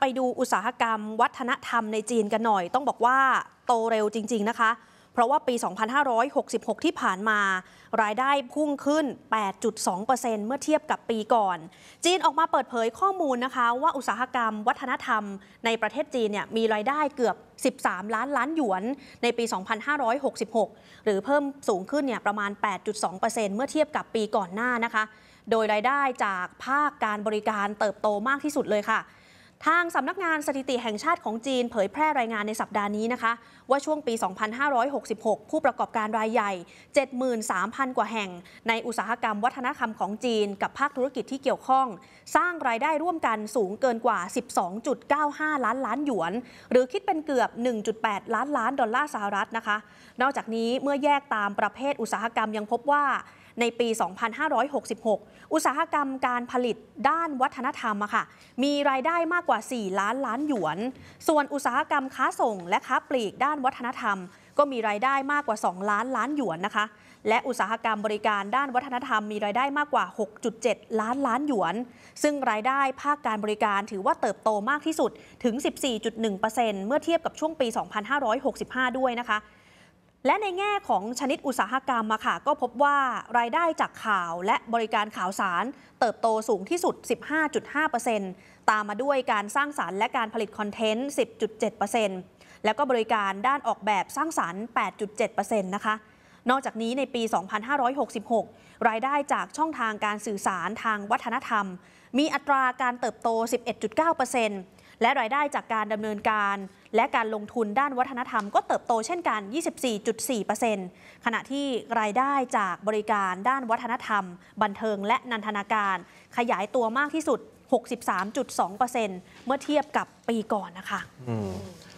ไปดูอุตสาหกรรมวัฒนธรรมในจีนกันหน่อย ต้องบอกว่าโตเร็วจริงๆนะคะ เพราะว่าปี 2566 ที่ผ่านมา รายได้พุ่งขึ้น 8.2%เมื่อเทียบกับปีก่อน จีนออกมาเปิดเผยข้อมูลนะคะ ว่าอุตสาหกรรมวัฒนธรรมในประเทศจีนเนี่ยมีรายได้เกือบ 13 ล้านล้านหยวนในปี 2566 หรือเพิ่มสูงขึ้นเนี่ยประมาณ 8.2%เมื่อเทียบกับปีก่อนหน้านะคะโดยรายได้จากภาคการบริการเติบโตมากที่สุดเลยค่ะทางสำนักงานสถิติแห่งชาติของจีนเผยแพร่รายงานในสัปดาห์นี้นะคะ ว่าช่วงปี 2566 ผู้ประกอบการรายใหญ่ 73,000 กว่าแห่ง ในอุตสาหกรรมวัฒนธรรมของจีน กับภาคธุรกิจที่เกี่ยวข้อง สร้างรายได้ร่วมกันสูงเกินกว่า 12.95 ล้านล้านหยวน หรือคิดเป็นเกือบ 1.8 ล้านล้านดอลลาร์สหรัฐนะคะนอกจากนี้เมื่อแยกตามประเภทอุตสาหกรรมยังพบว่าในปี 2566 อุตสาหกรรมการผลิตด้านวัฒนธรรมอะค่ะมีรายได้มากกว่า4ล้านล้านหยวน ส่วนอุตสาหกรรมค้าส่งและค้าปลีกด้านวัฒนธรรม ก็มีรายได้มากกว่า 2 ล้านล้านหยวนนะคะ และอุตสาหกรรมบริการด้านวัฒนธรรมมีรายได้มากกว่า 6.7 ล้านล้านหยวน ซึ่งรายได้ภาคการบริการถือว่าเติบโตมากที่สุดถึง 14.1%เมื่อเทียบกับช่วงปี 2565 ด้วยนะคะและในแง่ของชนิดอุตสาหกรรมมาค่ะก็พบว่ารายได้จากข่าวและบริการข่าวสารเติบโตสูงที่สุด 15.5%ตามมาด้วยการสร้างสารรค์และการผลิตคอนเทนต์ 10.7%แล้วก็บริการด้านออกแบบสร้างสารรค์8.7%นะคะนอกจากนี้ในปี 2566 รายได้จากช่องทางการสื่อสารทางวัฒนธรรม มีอัตราการเติบโต 11.9%และรายได้จากการดำเนินการ และการลงทุนด้านวัฒนธรรมก็เติบโตเช่นกัน 24.4%ขณะที่รายได้จากบริการด้านวัฒนธรรม บันเทิงและนันทนาการ ขยายตัวมากที่สุด 63.2%เมื่อเทียบกับปีก่อนนะคะ